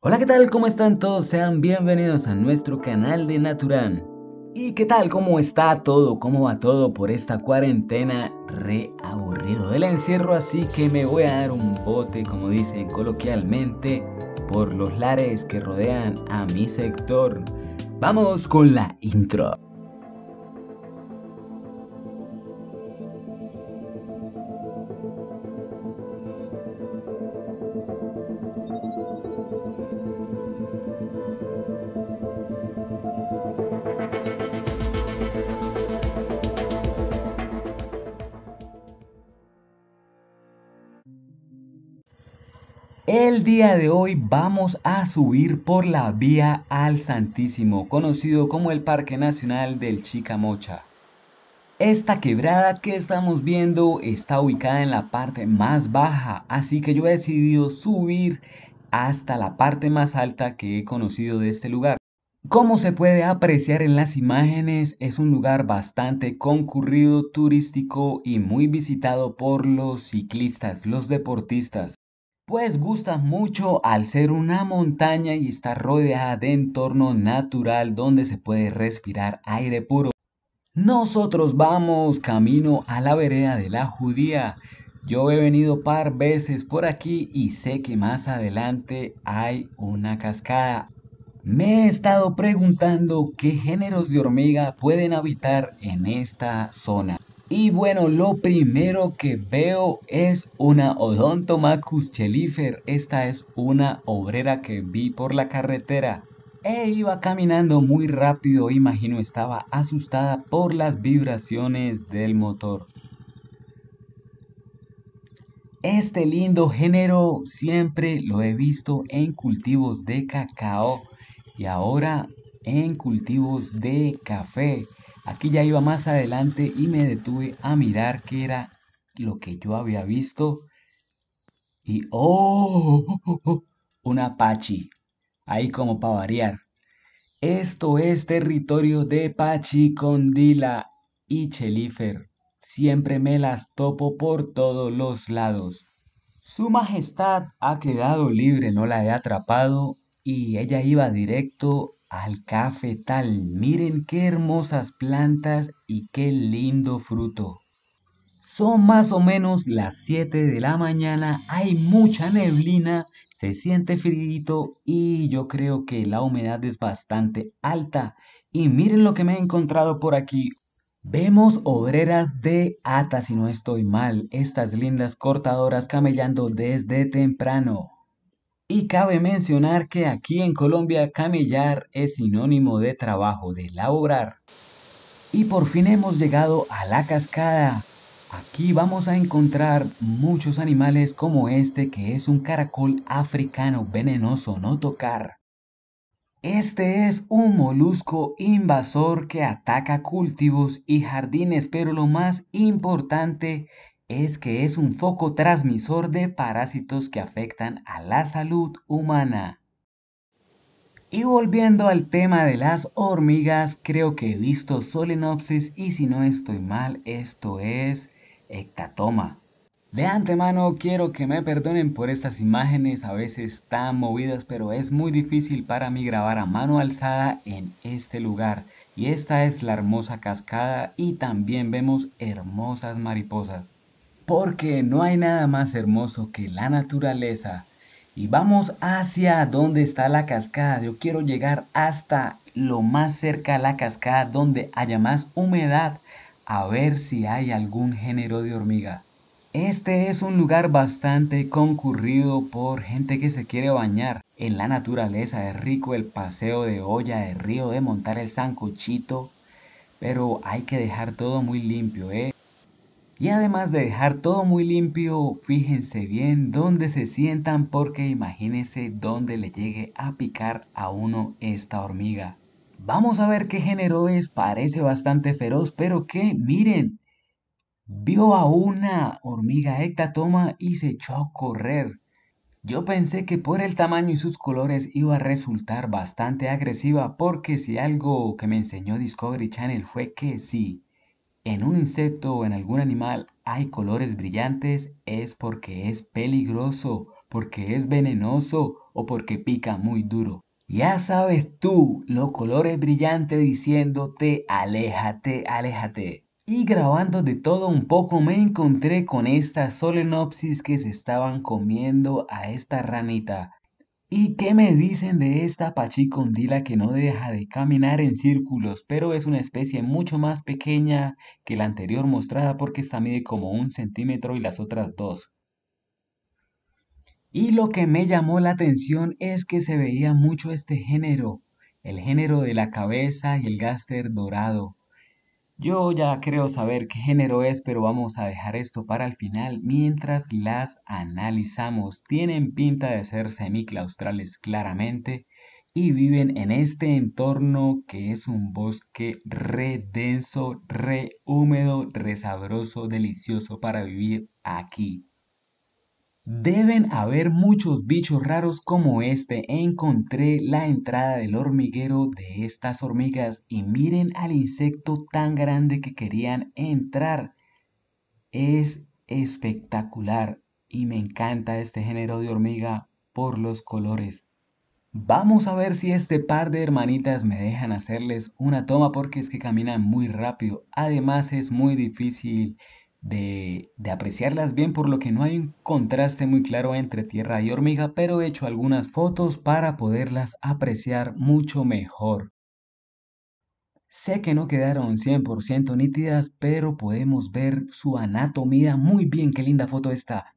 Hola, ¿qué tal? ¿Cómo están todos? Sean bienvenidos a nuestro canal de Natural. ¿Y qué tal? ¿Cómo está todo? ¿Cómo va todo por esta cuarentena? reaburrido del encierro, así que me voy a dar un bote, como dicen coloquialmente, por los lares que rodean a mi sector. Vamos con la intro. El día de hoy vamos a subir por la vía al Santísimo, conocido como el Parque Nacional del Chicamocha. Esta quebrada que estamos viendo está ubicada en la parte más baja, así que yo he decidido subir hasta la parte más alta que he conocido de este lugar. Como se puede apreciar en las imágenes, es un lugar bastante concurrido, turístico y muy visitado por los ciclistas, los deportistas pues gusta mucho al ser una montaña y está rodeada de entorno natural donde se puede respirar aire puro. Nosotros vamos camino a la vereda de la judía. Yo he venido par veces por aquí y sé que más adelante hay una cascada. Me he estado preguntando qué géneros de hormiga pueden habitar en esta zona. Y bueno, lo primero que veo es una Odontomacus chelifer. Esta es una obrera que vi por la carretera. E iba caminando muy rápido, imagino estaba asustada por las vibraciones del motor. Este lindo género siempre lo he visto en cultivos de cacao y ahora en cultivos de café. Aquí ya iba más adelante y me detuve a mirar qué era lo que yo había visto. Y ¡oh! una pachi. Ahí como para variar. Esto es territorio de Pachi, Condila y Chelifer. Siempre me las topo por todos los lados. Su Majestad ha quedado libre, no la he atrapado y ella iba directo al café tal, Miren qué hermosas plantas y qué lindo fruto. Son más o menos las 7 de la mañana, hay mucha neblina, se siente frío y yo creo que la humedad es bastante alta. Y miren lo que me he encontrado por aquí. Vemos obreras de ata si no estoy mal, estas lindas cortadoras camellando desde temprano. Y cabe mencionar que aquí en Colombia camellar es sinónimo de trabajo, de laborar. Y por fin hemos llegado a la cascada. Aquí vamos a encontrar muchos animales como este que es un caracol africano venenoso, no tocar. Este es un molusco invasor que ataca cultivos y jardines, pero lo más importante es que es un foco transmisor de parásitos que afectan a la salud humana. Y volviendo al tema de las hormigas, creo que he visto Solenopsis y si no estoy mal, esto es hectatoma. De antemano quiero que me perdonen por estas imágenes a veces tan movidas, pero es muy difícil para mí grabar a mano alzada en este lugar. Y esta es la hermosa cascada y también vemos hermosas mariposas porque no hay nada más hermoso que la naturaleza. Y vamos hacia donde está la cascada. Yo quiero llegar hasta lo más cerca a la cascada donde haya más humedad a ver si hay algún género de hormiga. Este es un lugar bastante concurrido por gente que se quiere bañar. En la naturaleza es rico el paseo de olla, de río, de montar el sancochito, pero hay que dejar todo muy limpio, ¿eh? Y además de dejar todo muy limpio, fíjense bien dónde se sientan porque imagínense dónde le llegue a picar a uno esta hormiga. Vamos a ver qué género es, parece bastante feroz, pero que miren, vio a una hormiga ectatoma y se echó a correr. Yo pensé que por el tamaño y sus colores iba a resultar bastante agresiva porque si algo que me enseñó Discovery Channel fue que sí, en un insecto o en algún animal hay colores brillantes es porque es peligroso, porque es venenoso o porque pica muy duro. Ya sabes tú los colores brillantes diciéndote aléjate, aléjate. Y grabando de todo un poco me encontré con estas solenopsis que se estaban comiendo a esta ranita. ¿Y qué me dicen de esta pachicondila que no deja de caminar en círculos, pero es una especie mucho más pequeña que la anterior mostrada porque esta mide como un centímetro y las otras dos? Y lo que me llamó la atención es que se veía mucho este género, el género de la cabeza y el gáster dorado. Yo ya creo saber qué género es, pero vamos a dejar esto para el final mientras las analizamos. Tienen pinta de ser semiclaustrales claramente y viven en este entorno que es un bosque re denso, re húmedo, re sabroso, delicioso para vivir aquí. Deben haber muchos bichos raros como este. Encontré la entrada del hormiguero de estas hormigas y miren al insecto tan grande que querían entrar. Es espectacular y me encanta este género de hormiga por los colores. Vamos a ver si este par de hermanitas me dejan hacerles una toma porque es que caminan muy rápido. Además es muy difícil de, de, apreciarlas bien, por lo que no hay un contraste muy claro entre tierra y hormiga, pero he hecho algunas fotos para poderlas apreciar mucho mejor. Sé que no quedaron 100% nítidas, pero podemos ver su anatomía muy bien. Qué linda foto está.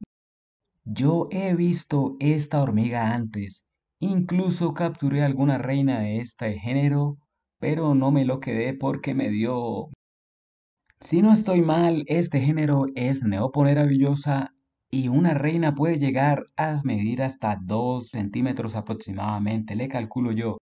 Yo he visto esta hormiga antes. Incluso capturé alguna reina de este género, pero no me lo quedé porque me dio si no estoy mal, este género es villosa y una reina puede llegar a medir hasta 2 centímetros aproximadamente, le calculo yo.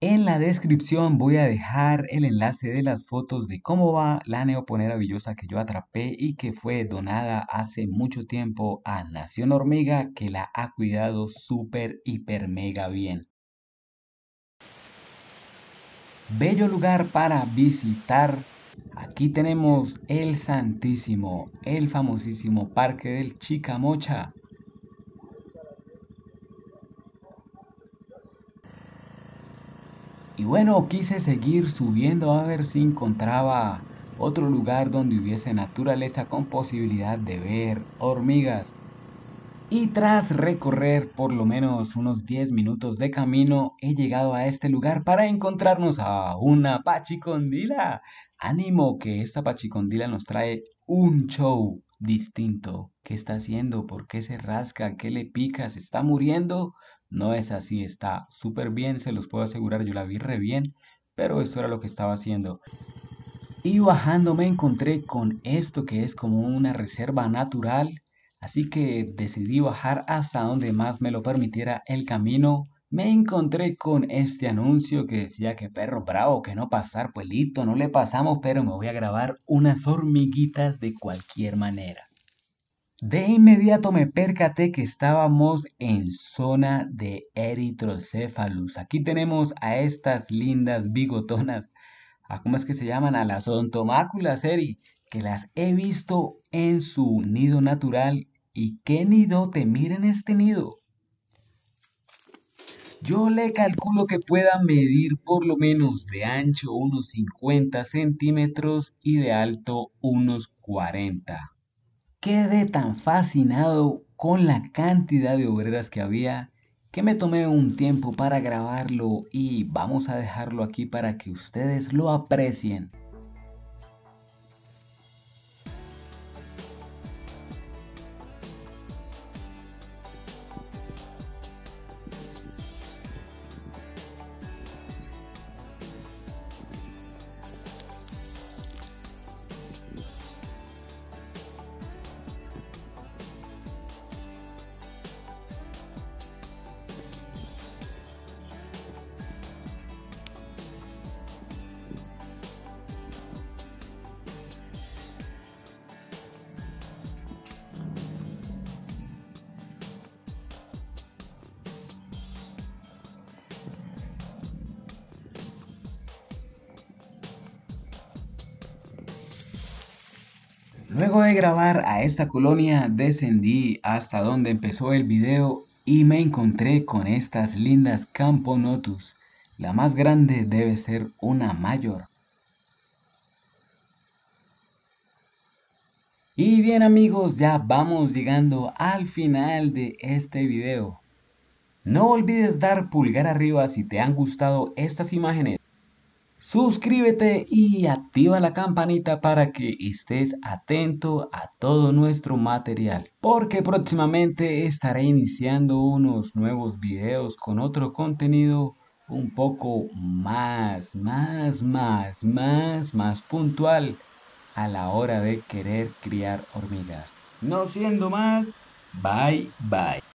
En la descripción voy a dejar el enlace de las fotos de cómo va la neoponera villosa que yo atrapé y que fue donada hace mucho tiempo a Nación Hormiga que la ha cuidado súper, hiper, mega bien bello lugar para visitar. Aquí tenemos el Santísimo, el famosísimo Parque del Chicamocha. Y bueno, quise seguir subiendo a ver si encontraba otro lugar donde hubiese naturaleza con posibilidad de ver hormigas. Y tras recorrer por lo menos unos 10 minutos de camino, he llegado a este lugar para encontrarnos a una pachicondila. Ánimo que esta pachicondila nos trae un show distinto. ¿Qué está haciendo? ¿Por qué se rasca? ¿Qué le pica? ¿Se está muriendo? No es así, está súper bien, se los puedo asegurar, yo la vi re bien, pero eso era lo que estaba haciendo. Y bajando me encontré con esto que es como una reserva natural Así que decidí bajar hasta donde más me lo permitiera el camino. Me encontré con este anuncio que decía que perro bravo, que no pasar, puelito no le pasamos, pero me voy a grabar unas hormiguitas de cualquier manera. De inmediato me percaté que estábamos en zona de eritrocephalus. Aquí tenemos a estas lindas bigotonas. Ah, ¿Cómo es que se llaman? A las odontomáculas, Eri que las he visto en su nido natural y qué nido te miren este nido. Yo le calculo que pueda medir por lo menos de ancho unos 50 centímetros y de alto unos 40. Quedé tan fascinado con la cantidad de obreras que había que me tomé un tiempo para grabarlo y vamos a dejarlo aquí para que ustedes lo aprecien. Luego de grabar a esta colonia descendí hasta donde empezó el video y me encontré con estas lindas Camponotus. La más grande debe ser una mayor. Y bien amigos, ya vamos llegando al final de este video. No olvides dar pulgar arriba si te han gustado estas imágenes suscríbete y activa la campanita para que estés atento a todo nuestro material. Porque próximamente estaré iniciando unos nuevos videos con otro contenido un poco más, más, más, más, más puntual a la hora de querer criar hormigas. No siendo más, bye bye.